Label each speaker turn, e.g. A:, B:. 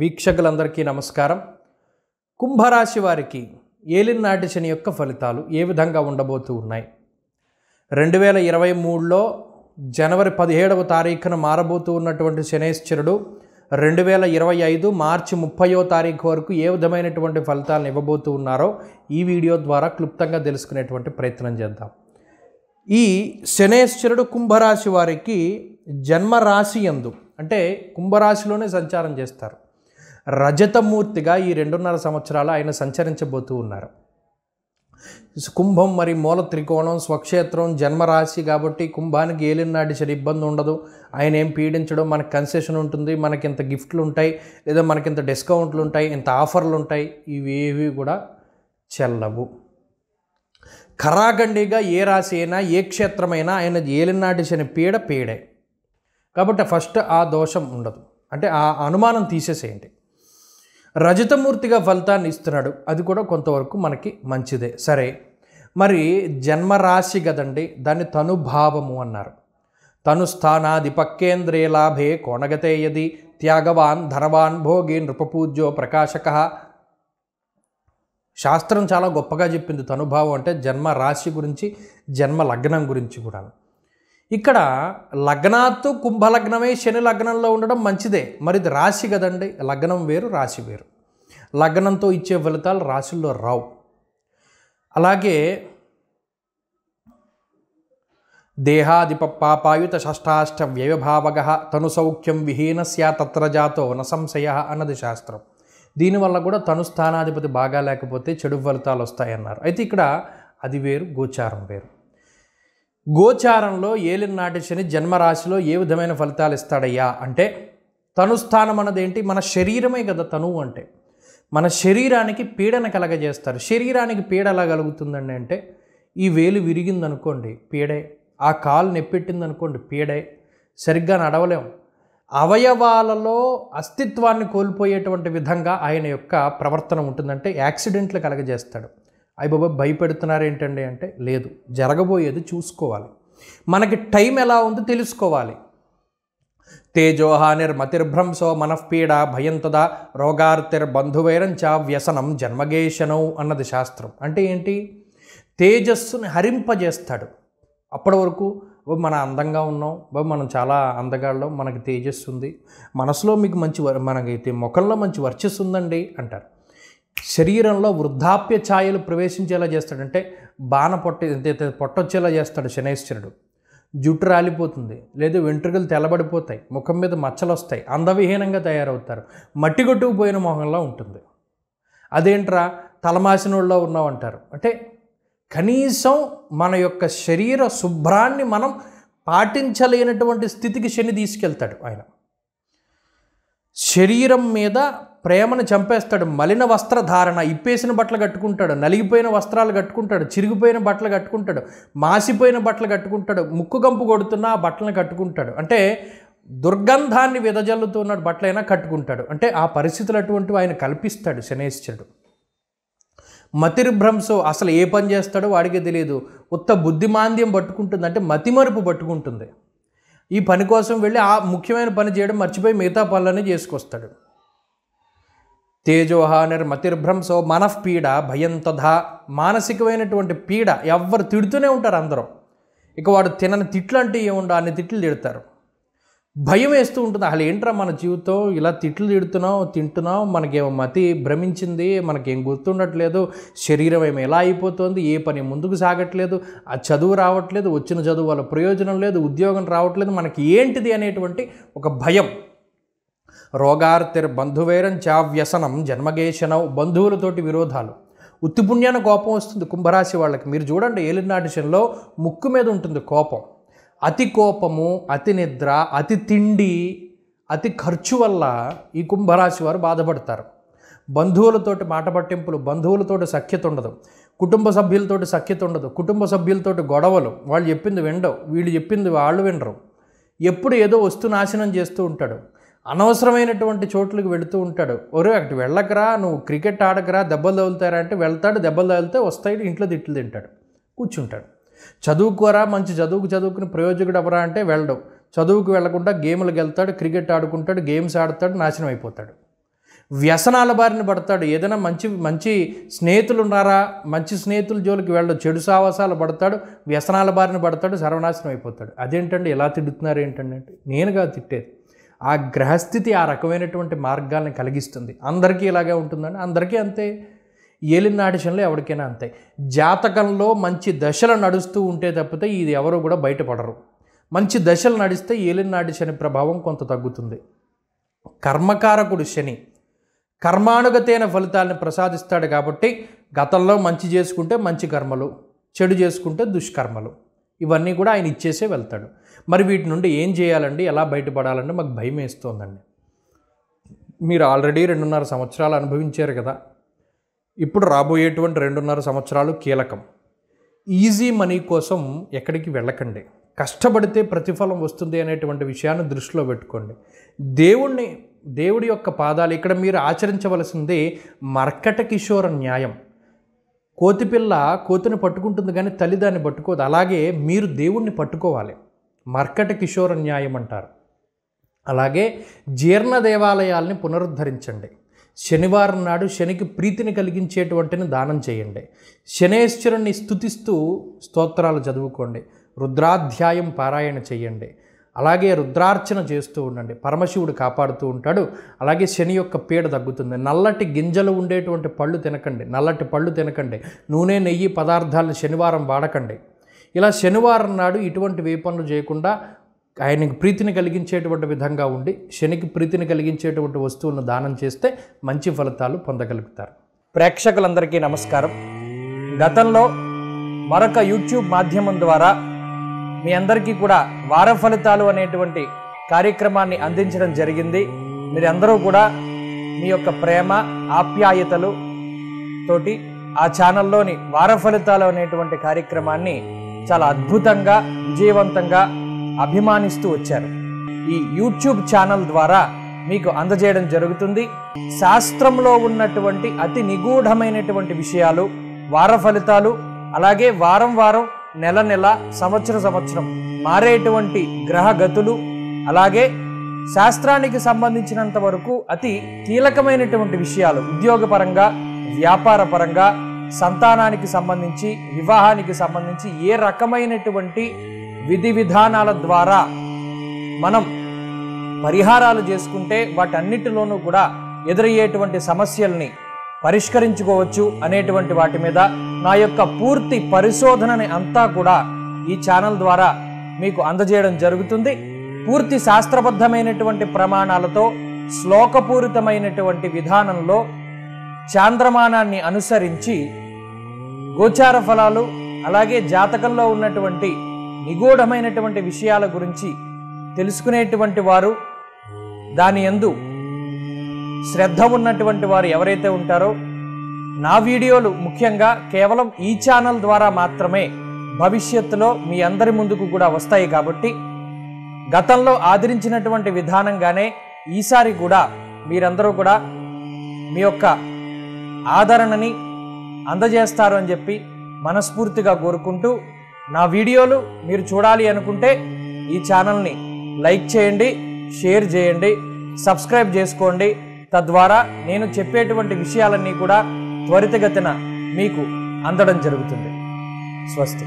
A: వీక్షకులందరికీ నమస్కారం కుంభరాశి వారికి ఏలినాటి శని యొక్క ఫలితాలు ఏ విధంగా ఉండబోతూ ఉన్నాయి రెండు వేల ఇరవై మూడులో జనవరి పదిహేడవ తారీఖున మారబోతూ ఉన్నటువంటి శనేశ్వరుడు రెండు వేల ఇరవై ఐదు మార్చి ముప్పయో తారీఖు వరకు ఏ విధమైనటువంటి ఫలితాలను ఇవ్వబోతూ ఉన్నారో ఈ వీడియో ద్వారా క్లుప్తంగా తెలుసుకునేటువంటి ప్రయత్నం చేద్దాం ఈ శనేశ్వరుడు కుంభరాశి వారికి జన్మరాశి ఎందు అంటే కుంభరాశిలోనే సంచారం చేస్తారు రజతమూర్తిగా ఈ రెండున్నర సంవత్సరాలు ఆయన సంచరించబోతూ ఉన్నారు కుంభం మరి మూల త్రికోణం స్వక్షేత్రం జన్మరాశి కాబట్టి కుంభానికి ఏలినాటి సరి ఇబ్బంది ఉండదు ఆయన ఏం పీడించడం మనకు కన్సెషన్ ఉంటుంది మనకి ఇంత గిఫ్ట్లు ఉంటాయి లేదా మనకి ఇంత డిస్కౌంట్లు ఉంటాయి ఇంత ఆఫర్లు ఉంటాయి ఇవేవి కూడా చెల్లవు ఖరాఖండిగా ఏ రాశి అయినా ఏ క్షేత్రమైనా ఆయన ఏలినాటి శని పీడ పీడే కాబట్టి ఫస్ట్ ఆ దోషం ఉండదు అంటే ఆ అనుమానం తీసేసేయండి రజతమూర్తిగా ఫలితాన్ని ఇస్తున్నాడు అది కూడా కొంతవరకు మనకి మంచిదే సరే మరి జన్మరాశి కదండి దాన్ని తనుభావము అన్నారు తను స్థానాది పక్కేంద్రియ లాభే కోణగతే యది త్యాగవాన్ ధనవాన్ భోగి నృపపూజ్యో ప్రకాశక శాస్త్రం చాలా గొప్పగా చెప్పింది తనుభావం అంటే జన్మ రాశి గురించి జన్మ లగ్నం గురించి కూడా ఇక్కడ లగ్నాత్తు కుంభలగ్నమే శని లగ్నంలో ఉండడం మంచిదే మరిది రాశి కదండి లగ్నం వేరు రాశి వేరు లగ్నంతో ఇచ్చే ఫలితాలు రాశుల్లో రావు అలాగే దేహాధిప పాపాయుత షష్టాష్ట వ్యయభావగ తను సౌఖ్యం విహీన స్యా తత్ర జాతో సంశయ అన్నది శాస్త్రం దీనివల్ల కూడా తను స్థానాధిపతి బాగా లేకపోతే చెడు ఫలితాలు వస్తాయన్నారు అయితే ఇక్కడ అది వేరు గోచారం వేరు గోచారంలో ఏలినాటి శని జన్మరాశిలో ఏ విధమైన ఫలితాలు ఇస్తాడయ్యా అంటే తను స్థానం అన్నదేంటి మన శరీరమే కదా తనువు అంటే మన శరీరానికి పీడన కలగజేస్తారు శరీరానికి పీడ ఎలా కలుగుతుందండి అంటే ఈ వేలు విరిగిందనుకోండి పీడే ఆ కాలు నెప్పెట్టిందనుకోండి పీడే సరిగ్గా నడవలేం అవయవాలలో అస్తిత్వాన్ని కోల్పోయేటువంటి విధంగా ఆయన యొక్క ప్రవర్తన ఉంటుందంటే యాక్సిడెంట్లు కలగజేస్తాడు అయ్య బాబా భయపెడుతున్నారు ఏంటండి అంటే లేదు జరగబోయేది చూసుకోవాలి మనకి టైం ఎలా ఉందో తెలుసుకోవాలి తేజోహ నిర్మతిర్భ్రంశో మనఃపీడ భయంతదా రోగార్తిర్ చా వ్యసనం జన్మగేశనం అన్నది శాస్త్రం అంటే ఏంటి తేజస్సుని హరింపజేస్తాడు అప్పటి వరకు మనం అందంగా ఉన్నాం బాబు మనం చాలా అందగాళ్ళం మనకి తేజస్సు ఉంది మనసులో మీకు మంచి మనకి ముఖంలో మంచి వర్చస్సు ఉందండి అంటారు శరీరంలో వృద్ధాప్య ఛాయలు ప్రవేశించేలా చేస్తాడంటే బాణ పొట్ట పొట్టొచ్చేలా చేస్తాడు శనైశ్వరుడు జుట్టు రాలిపోతుంది లేదు వెంట్రుకలు తెల్లబడిపోతాయి ముఖం మీద మచ్చలు వస్తాయి అందవిహీనంగా తయారవుతారు మట్టి కొట్టుకుపోయిన మొహంలో ఉంటుంది అదేంట్రా తలమాసినోళ్ళలో ఉన్నామంటారు అంటే కనీసం మన యొక్క శరీర శుభ్రాన్ని మనం పాటించలేనటువంటి స్థితికి శని తీసుకెళ్తాడు ఆయన శరీరం మీద ప్రేమను చంపేస్తాడు మలిన వస్త్రధారణ ఇప్పేసిన బట్టలు కట్టుకుంటాడు నలిగిపోయిన వస్త్రాలు కట్టుకుంటాడు చిరిగిపోయిన బట్టలు కట్టుకుంటాడు మాసిపోయిన బట్టలు కట్టుకుంటాడు ముక్కు గంపు కొడుతున్న ఆ బట్టలను కట్టుకుంటాడు అంటే దుర్గంధాన్ని విదజల్లుతున్న బట్టలైనా కట్టుకుంటాడు అంటే ఆ పరిస్థితులు అటువంటివి ఆయన కల్పిస్తాడు శనేశ్వరుడు మతిర్భ్రంశం అసలు ఏ పని చేస్తాడో వాడికే తెలియదు ఉత్త బుద్ధిమాంద్యం పట్టుకుంటుంది అంటే మతిమరుపు పట్టుకుంటుంది ఈ పని కోసం వెళ్ళి ఆ ముఖ్యమైన పని చేయడం మర్చిపోయి మిగతా పనులన్నీ చేసుకొస్తాడు తేజోహానిర్మతిర్భ్రంశో మనఃపీడ భయంతధ మానసికమైనటువంటి పీడ ఎవ్వరు తిడుతూనే ఉంటారు అందరూ ఇక వాడు తినని తిట్లు అంటే ఏముండో అన్ని తిట్లు తిడతారు భయం వేస్తూ ఉంటుంది అసలు ఏంట్రా మన జీవితం ఇలా తిట్లు తిడుతున్నాం తింటున్నాం మనకేమో మతి భ్రమించింది మనకేం గుర్తుండట్లేదు శరీరం ఏమో ఎలా అయిపోతుంది ఏ పని ముందుకు సాగట్లేదు ఆ చదువు రావట్లేదు వచ్చిన చదువు వల్ల ప్రయోజనం లేదు ఉద్యోగం రావట్లేదు మనకి ఏంటిది అనేటువంటి ఒక భయం రోగార్తిర్ బంధువేరం చావ్యసనం జన్మగేశనం బంధువులతోటి విరోధాలు ఉత్తిపుణ్యాన కోపం వస్తుంది కుంభరాశి వాళ్ళకి మీరు చూడండి ఏలినాటి శనిలో ముక్కు మీద ఉంటుంది కోపం అతి కోపము అతి నిద్ర అతి తిండి అతి ఖర్చు వల్ల ఈ కుంభరాశి వారు బాధపడతారు బంధువులతోటి మాట పట్టింపులు బంధువులతోటి సఖ్యత ఉండదు కుటుంబ సభ్యులతోటి సఖ్యత ఉండదు కుటుంబ సభ్యులతోటి గొడవలు వాళ్ళు చెప్పింది వినడం వీళ్ళు చెప్పింది వాళ్ళు వినరు ఎప్పుడు ఏదో వస్తు నాశనం చేస్తూ ఉంటాడు అనవసరమైనటువంటి చోట్లకు వెళుతూ ఉంటాడు ఒరే అటు వెళ్ళకరా నువ్వు క్రికెట్ ఆడకరా దెబ్బలు తగులుతారా అంటే వెళ్తాడు దెబ్బలు తగిలితే వస్తాయి ఇంట్లో తిట్లు తింటాడు కూర్చుంటాడు చదువుకోరా మంచి చదువుకు చదువుకుని ప్రయోజకుడు ఎవరా అంటే వెళ్ళడం చదువుకు వెళ్లకుండా గేములకు వెళ్తాడు క్రికెట్ ఆడుకుంటాడు గేమ్స్ ఆడతాడు నాశనం అయిపోతాడు వ్యసనాల బారిన పడతాడు ఏదైనా మంచి మంచి స్నేహితులు ఉన్నారా మంచి స్నేహితుల జోలికి వెళ్ళడు చెడు సావాసాలు పడతాడు వ్యసనాల బారిన పడతాడు సర్వనాశనం అయిపోతాడు అదేంటండి ఎలా తిడుతున్నారు ఏంటండి అంటే నేనుగా తిట్టేది ఆ గ్రహస్థితి ఆ రకమైనటువంటి మార్గాలను కలిగిస్తుంది అందరికీ ఇలాగే ఉంటుందని అందరికీ అంతే ఏలినాటి శనిలో ఎవరికైనా అంతే జాతకంలో మంచి దశలు నడుస్తూ ఉంటే తప్పితే ఇది ఎవరు కూడా బయటపడరు మంచి దశలు నడిస్తే ఏలినాటి శని ప్రభావం కొంత తగ్గుతుంది కర్మకారకుడు శని కర్మానుగతైన ఫలితాలను ప్రసాదిస్తాడు కాబట్టి గతంలో మంచి చేసుకుంటే మంచి కర్మలు చెడు చేసుకుంటే దుష్కర్మలు ఇవన్నీ కూడా ఆయన ఇచ్చేసే వెళ్తాడు మరి వీటి నుండి ఏం చేయాలండి ఎలా బయటపడాలంటే మాకు భయం వేస్తోందండి మీరు ఆల్రెడీ రెండున్నర సంవత్సరాలు అనుభవించారు కదా ఇప్పుడు రాబోయేటువంటి రెండున్నర సంవత్సరాలు కీలకం ఈజీ మనీ కోసం ఎక్కడికి వెళ్ళకండి కష్టపడితే ప్రతిఫలం వస్తుంది అనేటువంటి విషయాన్ని దృష్టిలో పెట్టుకోండి దేవుణ్ణి దేవుడి యొక్క పాదాలు ఇక్కడ మీరు ఆచరించవలసింది మర్కట కిషోర న్యాయం కోతిపిల్ల కోతిని పట్టుకుంటుంది కానీ తల్లి దాన్ని పట్టుకోదు అలాగే మీరు దేవుణ్ణి పట్టుకోవాలి మర్కట కిషోర న్యాయం అంటారు అలాగే జీర్ణ దేవాలయాల్ని పునరుద్ధరించండి శనివారం నాడు శనికి ప్రీతిని కలిగించేటువంటిని దానం చేయండి శనేశ్వరుణ్ణి స్థుతిస్తూ స్తోత్రాలు చదువుకోండి రుద్రాధ్యాయం పారాయణ చేయండి అలాగే రుద్రార్చన చేస్తూ ఉండండి పరమశివుడు కాపాడుతూ ఉంటాడు అలాగే శని యొక్క పీడ తగ్గుతుంది నల్లటి గింజలు ఉండేటువంటి పళ్ళు తినకండి నల్లటి పళ్ళు తినకండి నూనె నెయ్యి పదార్థాలను శనివారం వాడకండి ఇలా శనివారం నాడు ఇటువంటి వే చేయకుండా ఆయనకి ప్రీతిని కలిగించేటువంటి విధంగా ఉండి శనికి ప్రీతిని కలిగించేటువంటి వస్తువులను దానం చేస్తే మంచి ఫలితాలు పొందగలుగుతారు ప్రేక్షకులందరికీ నమస్కారం గతంలో మరొక యూట్యూబ్ మాధ్యమం ద్వారా మీ అందరికీ కూడా వార ఫలితాలు అనేటువంటి కార్యక్రమాన్ని అందించడం జరిగింది అందరూ కూడా మీ యొక్క ప్రేమ ఆప్యాయతలు తోటి ఆ ఛానల్లోని వార ఫలితాలు అనేటువంటి కార్యక్రమాన్ని చాలా అద్భుతంగా విజయవంతంగా అభిమానిస్తూ వచ్చారు ఈ యూట్యూబ్ ఛానల్ ద్వారా మీకు అందజేయడం జరుగుతుంది శాస్త్రంలో ఉన్నటువంటి అతి నిగూఢమైనటువంటి విషయాలు వార ఫలితాలు అలాగే వారం వారం నెల నెల సంవత్సర సంవత్సరం మారేటువంటి గతులు అలాగే శాస్త్రానికి సంబంధించినంత వరకు అతి కీలకమైనటువంటి విషయాలు ఉద్యోగపరంగా వ్యాపార పరంగా సంతానానికి సంబంధించి వివాహానికి సంబంధించి ఏ రకమైనటువంటి విధి విధానాల ద్వారా మనం పరిహారాలు చేసుకుంటే వాటన్నిటిలోనూ కూడా ఎదురయ్యేటువంటి సమస్యల్ని పరిష్కరించుకోవచ్చు అనేటువంటి వాటి మీద నా యొక్క పూర్తి పరిశోధనని అంతా కూడా ఈ ఛానల్ ద్వారా మీకు అందజేయడం జరుగుతుంది పూర్తి శాస్త్రబద్ధమైనటువంటి ప్రమాణాలతో శ్లోకపూరితమైనటువంటి విధానంలో చాంద్రమానాన్ని అనుసరించి గోచార ఫలాలు అలాగే జాతకంలో ఉన్నటువంటి నిగూఢమైనటువంటి విషయాల గురించి తెలుసుకునేటువంటి వారు దాని ఎందు శ్రద్ధ ఉన్నటువంటి వారు ఎవరైతే ఉంటారో నా వీడియోలు ముఖ్యంగా కేవలం ఈ ఛానల్ ద్వారా మాత్రమే భవిష్యత్తులో మీ అందరి ముందుకు కూడా వస్తాయి కాబట్టి గతంలో ఆదరించినటువంటి విధానంగానే ఈసారి కూడా మీరందరూ కూడా మీ యొక్క ఆదరణని అందజేస్తారు అని చెప్పి మనస్ఫూర్తిగా కోరుకుంటూ నా వీడియోలు మీరు చూడాలి అనుకుంటే ఈ ఛానల్ని లైక్ చేయండి షేర్ చేయండి సబ్స్క్రైబ్ చేసుకోండి తద్వారా నేను చెప్పేటువంటి విషయాలన్నీ కూడా త్వరితగతిన మీకు అందడం జరుగుతుంది స్వస్తి